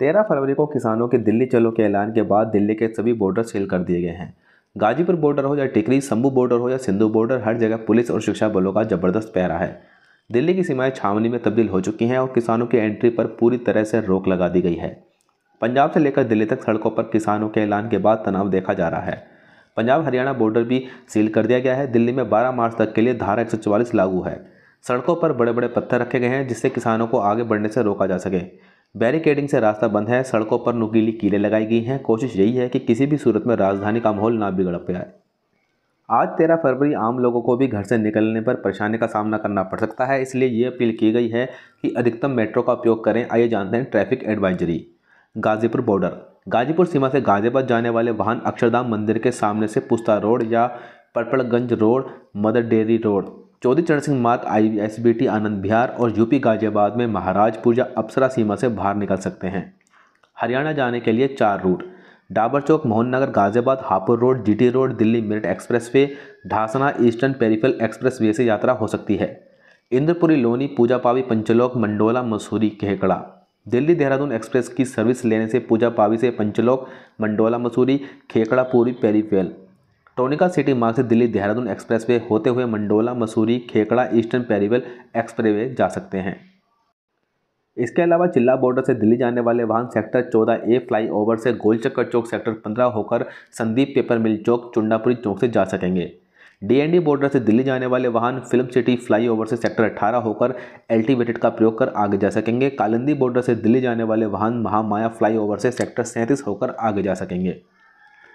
तेरह फरवरी को किसानों के दिल्ली चलो के ऐलान के बाद दिल्ली के सभी बॉर्डर सील कर दिए गए हैं गाजीपुर बॉर्डर हो या टिकरी शंभू बॉर्डर हो या सिंधु बॉर्डर हर जगह पुलिस और शिक्षा बलों का जबरदस्त पहरा है दिल्ली की सीमाएं छावनी में तब्दील हो चुकी हैं और किसानों की एंट्री पर पूरी तरह से रोक लगा दी गई है पंजाब से लेकर दिल्ली तक सड़कों पर किसानों के ऐलान के बाद तनाव देखा जा रहा है पंजाब हरियाणा बॉर्डर भी सील कर दिया गया है दिल्ली में 12 मार्च तक के लिए धारा एक लागू है सड़कों पर बड़े बड़े पत्थर रखे गए हैं जिससे किसानों को आगे बढ़ने से रोका जा सके बैरिकेडिंग से रास्ता बंद है सड़कों पर नुकीली कीले लगाई गई हैं कोशिश यही है कि किसी भी सूरत में राजधानी का माहौल ना बिगड़ पाए आज तेरह फरवरी आम लोगों को भी घर से निकलने पर परेशानी का सामना करना पड़ सकता है इसलिए ये अपील की गई है कि अधिकतम मेट्रो का उपयोग करें आइए जानते हैं traffic advisory Ghazipur border Ghazipur सीमा से गाजियाबाद जाने वाले वाहन अक्षरधाम मंदिर के सामने से पुस्ता रोड या Patparganj road Mother Dairy road Chaudhary Charan Singh मात आईएसबीटी आनंद बिहार और यूपी गाजियाबाद में महाराज पूजा अप्सरा सीमा से बाहर निकल सकते हैं हरियाणा जाने के लिए चार route Dabur Chowk Mohan Nagar Ghaziabad Hapur road GT road Delhi Meerut expressway Dasna eastern express expressway से यात्रा हो सकती है इंद्रपुरी लोनी पूजा पावी पंचलोक मंडोला मसूरी केहकड़ा दिल्ली देहरादून एक्सप्रेस की सर्विस लेने से पूजा पावी से पंचलोक मंडोला मसूरी खेकड़ापुरी पेरीफेल ट्रोनिका सिटी मार्ग से दिल्ली देहरादून एक्सप्रेसवे होते हुए Mandola Masuri Khekra eastern peripheral way जा सकते हैं इसके अलावा चिल्ला बॉर्डर से दिल्ली जाने वाले वाहन सेक्टर 14 ए फ्लाई ओवर से गोलचक्कर चौक सेक्टर 15 होकर संदीप पेपर मिल चौक चुंडापुरी चौक से जा सकेंगे डीएनडी बॉर्डर से दिल्ली जाने वाले वाहन फिल्म सिटी फ्लाईओवर से सेक्टर 18 होकर एल्टीवेटेड का प्रयोग कर आगे जा सकेंगे कालिंदी बॉर्डर से दिल्ली जाने वाले वाहन महामाया फ्लाईओवर से सेक्टर सैंतीस होकर आगे जा सकेंगे